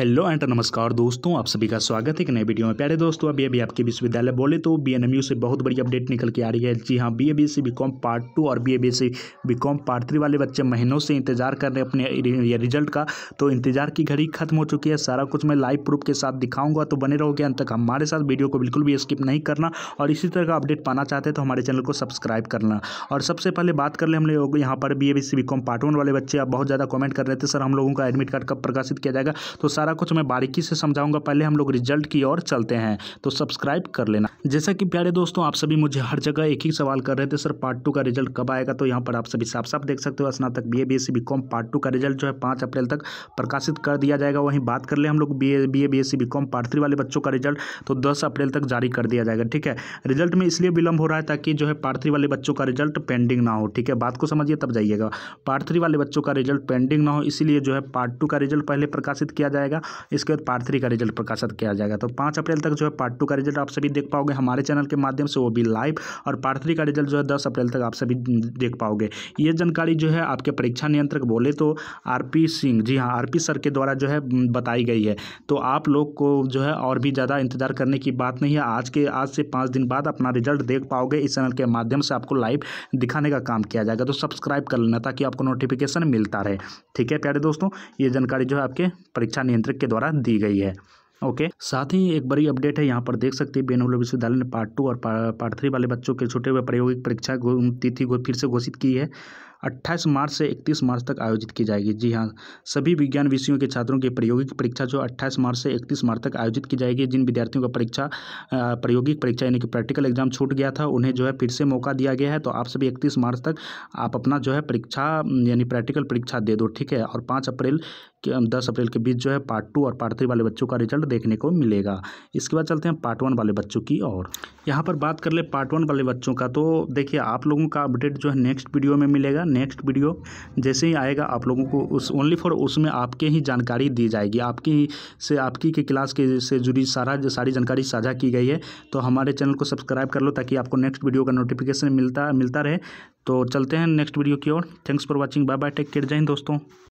Hello and नमस्कार दोस्तों आप सभी का स्वागत है एक नए वीडियो में प्यारे दोस्तों अभी अभी आपके विश्वविद्यालय बोले तो बीएनएमयू से बहुत बड़ी अपडेट निकल के आ रही है जी हाँ B A C B com part two और B A C B com part three वाले बच्चे महीनों से इंतजार कर रहे हैं अपने रिजल्ट का तो इंतजार की घड़ी खत्म हो चुकी है सारा कुछ मैं लाइव प्रूफ के साथ दिखाऊंगा तो बने रहोगे अंत तक हमारे साथ वीडियो को बिल्कुल भी स्किप नहीं करना और इसी तरह का अपडेट पाना चाहते तो हमारे चैनल को सब्सक्राइब करना और सबसे पहले बात कर ले हम लोग यहाँ पर B A C B com part one वाले बच्चे आप बहुत ज़्यादा कॉमेंट कर रहे थे सर हम लोगों का एडमिट कार्ड कब प्रकाशित किया जाएगा तो सारा सारा कुछ मैं बारीकी से समझाऊंगा पहले हम लोग रिजल्ट की ओर चलते हैं तो सब्सक्राइब कर लेना जैसा कि प्यारे दोस्तों आप सभी मुझे हर जगह एक ही सवाल कर रहे थे सर पार्ट टू का रिजल्ट कब आएगा तो यहाँ पर आप सभी साफ साफ देख सकते हो स्नातक B A B S part two का रिजल्ट जो है पाँच अप्रैल तक प्रकाशित कर दिया जाएगा वहीं बात कर ले हम लोग B A B A B S part three वाले बच्चों का रिजल्ट तो दस अप्रैल तक जारी कर दिया जाएगा ठीक है रिजल्ट में इसलिए विलंब हो रहा है ताकि जो है पार्ट थ्री वाले बच्चों का रिजल्ट पेंडिंग ना हो ठीक है बात को समझिए तब जाइएगा पार्ट थ्री वाले बच्चों का रिजल्ट पेंडिंग ना हो इसीलिए जो है पार्ट टू का रिजल्ट पहले प्रकाशित किया जाएगा जाएगा इसके बाद पार्ट थ्री का रिजल्ट प्रकाशित किया जाएगा तो पाँच अप्रैल तक जो है पार्ट टू का रिजल्ट आप सभी देख पाओगे हमारे चैनल के माध्यम से वो भी लाइव और पार्ट थ्री का रिजल्ट जो है दस अप्रैल तक आप सभी देख पाओगे ये जानकारी जो है आपके परीक्षा नियंत्रक बोले तो आर सिंह जी हाँ आर सर के द्वारा जो है बताई गई है तो आप लोग को जो है और भी ज़्यादा इंतजार करने की बात नहीं है आज के आज से पाँच दिन बाद अपना रिजल्ट देख पाओगे इस चैनल के माध्यम से आपको लाइव दिखाने का काम किया जाएगा तो सब्सक्राइब कर लेना ताकि आपको नोटिफिकेशन मिलता रहे ठीक है प्यारे दोस्तों ये जानकारी जो है आपके परीक्षा नियंत्रण नियंत्रक के द्वारा दी गई है ओके okay. साथ ही एक बड़ी अपडेट है यहाँ पर देख सकते हैं बेनौलो विश्वविद्यालय ने पार्ट टू और पार्ट थ्री वाले बच्चों के छोटे हुए प्रायोगिक परीक्षा तिथि को फिर से घोषित की है अट्ठाईस मार्च से इकतीस मार्च तक आयोजित की जाएगी जी हाँ सभी विज्ञान विषयों के छात्रों की प्रायोगिक परीक्षा जो अट्ठाईस मार्च से इकतीस मार्च तक आयोजित की जाएगी जिन विद्यार्थियों का परीक्षा प्रायोगिक परीक्षा यानी कि प्रैक्टिकल एग्जाम छूट गया था उन्हें जो है फिर से मौका दिया गया है तो आप सभी इकतीस मार्च तक आप अपना जो है परीक्षा यानी प्रैक्टिकल परीक्षा दे दो ठीक है और पाँच अप्रैल दस अप्रैल के बीच जो है पार्ट टू और पार्ट थ्री वाले बच्चों का रिजल्ट देखने को मिलेगा इसके बाद चलते हैं पार्ट वन वाले बच्चों की और यहाँ पर बात कर ले पार्ट वन वाले बच्चों का तो देखिए आप लोगों का अपडेट जो है नेक्स्ट वीडियो में मिलेगा नेक्स्ट वीडियो जैसे ही आएगा आप लोगों को उस ओनली फॉर उसमें आपके ही जानकारी दी जाएगी आपकी ही से आपकी के क्लास के से जुड़ी सारा सारी जानकारी साझा की गई है तो हमारे चैनल को सब्सक्राइब कर लो ताकि आपको नेक्स्ट वीडियो का नोटिफिकेशन मिलता मिलता रहे तो चलते हैं नेक्स्ट वीडियो की ओर thanks for watching bye bye take care जय दोस्तों